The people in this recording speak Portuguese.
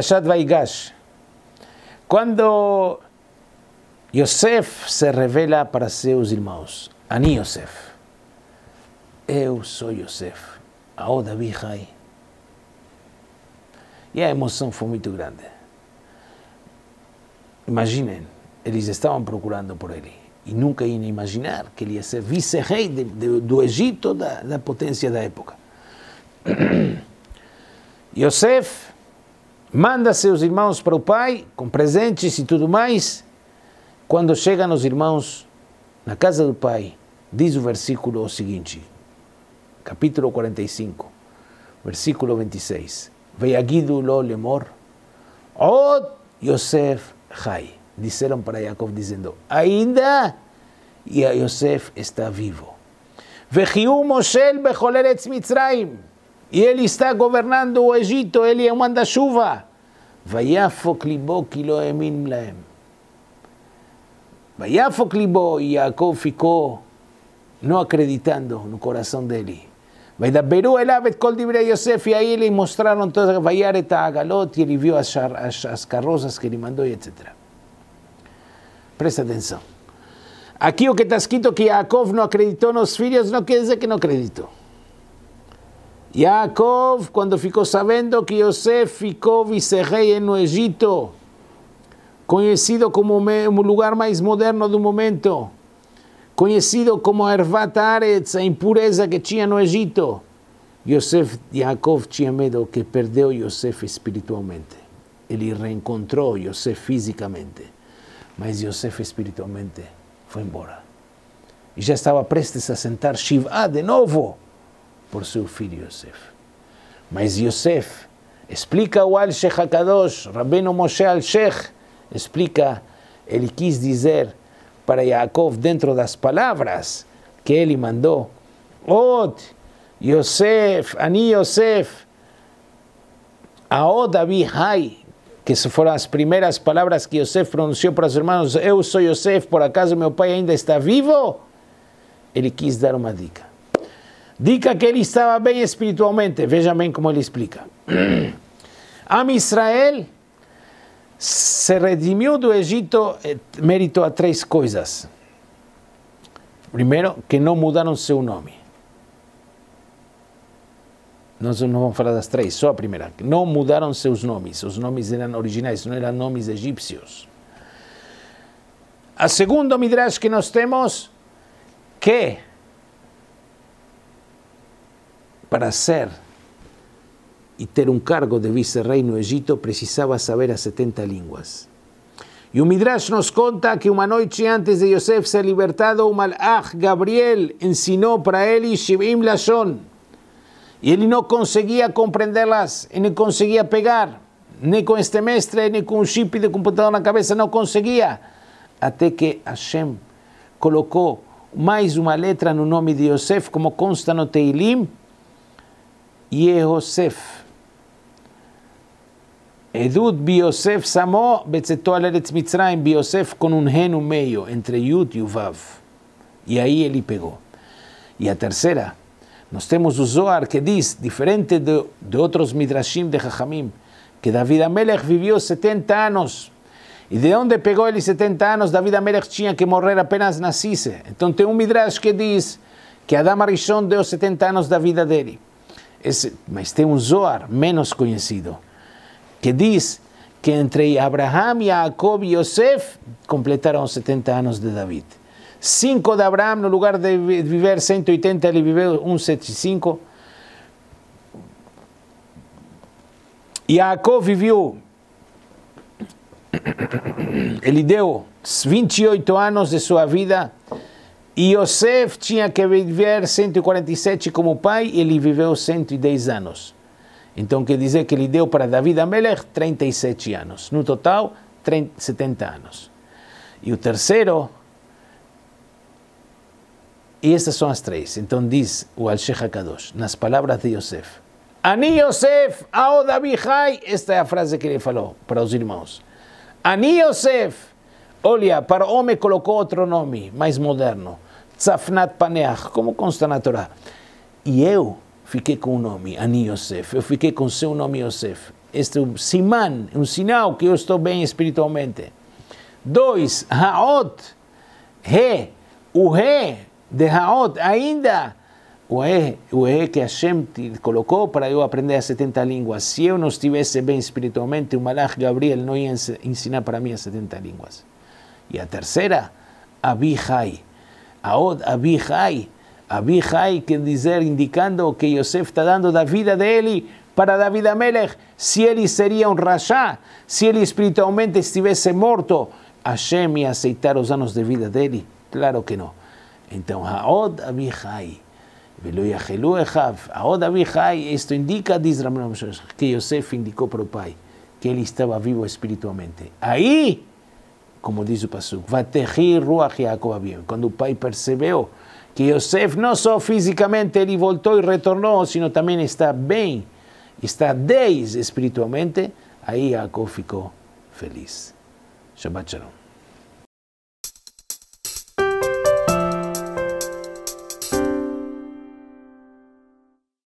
Parashat Vaigash, quando Yosef se revela para seus irmãos, Ani Yosef, eu sou Yosef, Aoda Bihai. E a emoção foi muito grande. Imaginem, eles estavam procurando por ele e nunca iam imaginar que ele ia ser vice-rei do Egito, da, da potência da época. Yosef manda seus irmãos para o pai com presentes e tudo mais. Quando chegam os irmãos na casa do pai, diz o versículo seguinte, capítulo 45, versículo 26. Veiagidu lo lemor, od Yosef Hai. Disseram para Jacob dizendo, ainda Yosef está vivo. Vechiu Moshel becholeretz Mitzrayim. Y él está gobernando Egipto, él y manda Shuva. Vayafok libo lo emin Vaya Vayafok libo y Jacob ficó no acreditando en el corazón de da Vaidaberú el abet col Yosef y ahí le mostraron todas Vayareta a Galot y él vio las carrozas que le mandó etc. Presta atención. Aquí lo que está escrito que Jacob no acreditó en los filios no quiere decir que no acreditó. Yaakov, quando ficou sabendo que José ficou vice-rei no Egito, conhecido como o lugar mais moderno do momento, conhecido como Ervat Aretz, a impureza que tinha no Egito, Yosef, Jacob tinha medo que perdeu Yosef espiritualmente. Ele reencontrou Yosef fisicamente, mas Yosef espiritualmente foi embora. E já estava prestes a sentar Shiva de novo por su filho Yosef. Mas Yosef, explica Al-Sheikh HaKadosh, Rabbeinu Moshe Al-Sheikh, explica, Él quiso decir. para Yaakov dentro de las palabras. que él mandó, Od, Yosef, Ani Yosef, Aod Abi Hay, que fueron las primeras palabras. que Yosef pronunció para sus hermanos. eu soy Yosef, por acaso mi papá ainda está vivo? Él quiso dar una dica. Dica que ele estava bem espiritualmente. Veja bem como ele explica. Am Israel se redimiu do Egito eh, mérito a três coisas. Primeiro, que não mudaram seu nome. Nós não vamos falar das três, só a primeira. Não mudaram seus nomes. Os nomes eram originais, não eram nomes egípcios. A segunda Midrash que nós temos, que para ser e ter um cargo de vice-rei no Egito precisava saber as 70 línguas. E o Midrash nos conta que uma noite antes de Yosef ser libertado, o Malach Gabriel ensinou para ele Shivim Lashon. e ele não conseguia comprenderlas, las nem conseguia pegar, nem com este mestre, nem com um chip de computador na cabeça, não conseguia, até que Hashem colocou mais uma letra no nome de Yosef, como consta no Teilim, Yehosef. Edut Biosef Samo Betzeto Aleretz Eretz Mitzrayim Biosef con un genu medio entre Yud y Uvav. Y ahí Eli pegó. Y a tercera, nos tenemos un Zohar que dice, diferente de, otros Midrashim de Jajamim, que David Amelech vivió 70 años. ¿Y de dónde pegó él 70 años? David Amelech tenía que morir apenas naciese. Entonces un Midrash que dice que Adam Arishon dio 70 años de vida de él es, mas tem um Zohar menos conocido que dice que entre Abraham, Jacob e Yosef completaron 70 años de David. 5 de Abraham, en lugar de viver 180, ele viveu 175. Jacob viveu, ele deu 28 años de sua vida. E Yosef tinha que viver 147 como pai, ele viveu 110 anos. Então quer dizer que ele deu para David Amelech 37 anos. No total, 30, 70 anos. E o terceiro, e essas são as três. Então diz o Al-Sheikh HaKadosh, nas palavras de Yosef. Ani Yosef, ao David Hai, esta é a frase que ele falou para os irmãos. Ani Yosef, olha, para o homem colocou outro nome, mais moderno. Zafnat Paneach, como consta na Torá. E eu fiquei com o nome Ani Yosef, eu fiquei com seu nome Yosef. Este é um siman, um sinal que eu estou bem espiritualmente. Dois, Haot, He, o de Haot, ainda o E, o que Hashem te colocou para eu aprender as 70 línguas. Se eu não estivesse bem espiritualmente, o Malach Gabriel não ia ensinar para mim as 70 línguas. E a terceira, Abihai Aod Abihai, Abihai que decir, indicando que Yosef está dando la vida de Eli para David Amelech, si Eli sería un rasha, si Eli espiritualmente estuviese muerto, Hashem y aceitar los años de vida de Eli, claro que no. Entonces, Aod Abihai, Aod Abihai, esto indica, dice Ramón que Yosef indicó para el Pai, que él estaba vivo espiritualmente. Ahí como diz o Passuco, Quando o pai percebeu que Yosef não só fisicamente ele voltou e retornou, sino também está bem, está 10 espiritualmente, aí Yaakov ficou feliz. Shabbat Shalom.